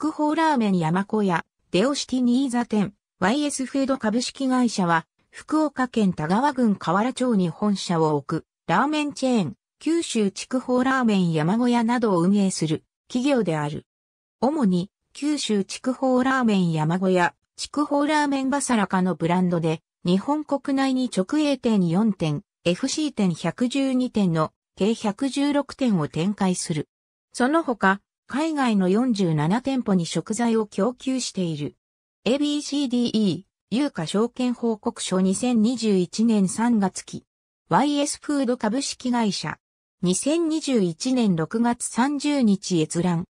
筑豊ラーメン山小屋、デオシティ新座店、YS フード株式会社は、福岡県田川郡河原町に本社を置く、ラーメンチェーン、九州筑豊ラーメン山小屋などを運営する企業である。主に、九州筑豊ラーメン山小屋、筑豊ラーメンバサラカのブランドで、日本国内に直営店4店、FC 店112店の計116店を展開する。その他、海外の47店舗に食材を供給している。ABCDE、有価証券報告書2021年3月期。YS フード株式会社。2021年6月30日閲覧。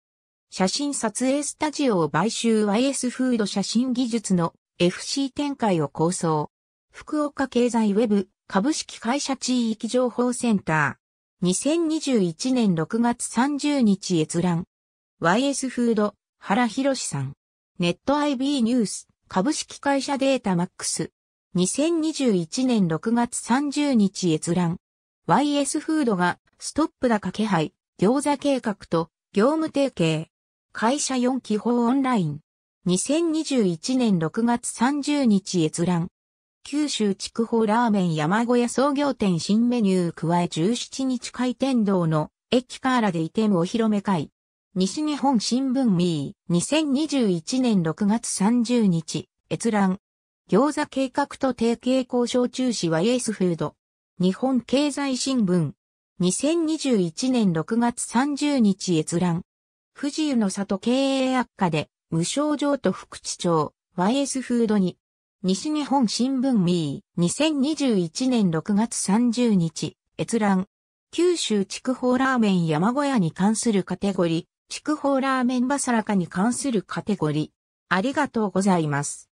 写真撮影スタジオを買収 YS フード写真技術の FC 展開を構想。福岡経済ウェブ株式会社地域情報センター。2021年6月30日閲覧。YS フード、原博さん。ネット IB ニュース、株式会社データマックス。2021年6月30日閲覧。YS フードがストップ高気配、餃子計画と業務提携。会社4基報オンライン。2021年6月30日閲覧。九州筑豊ラーメン山小屋創業店新メニュー加え17日開店道の駅カーラで移転お披露目会。西日本新聞ミー、2021年6月30日、閲覧。餃子計画と提携交渉中止はイエスフード。日本経済新聞。2021年6月30日閲覧。富士湯の里経営悪化で、無症状と副地長、YS フードに。西日本新聞ミー、2021年6月30日、閲覧。九州筑豊ラーメン山小屋に関するカテゴリ筑豊ラーメンバサラカに関するカテゴリ。ありがとうございます。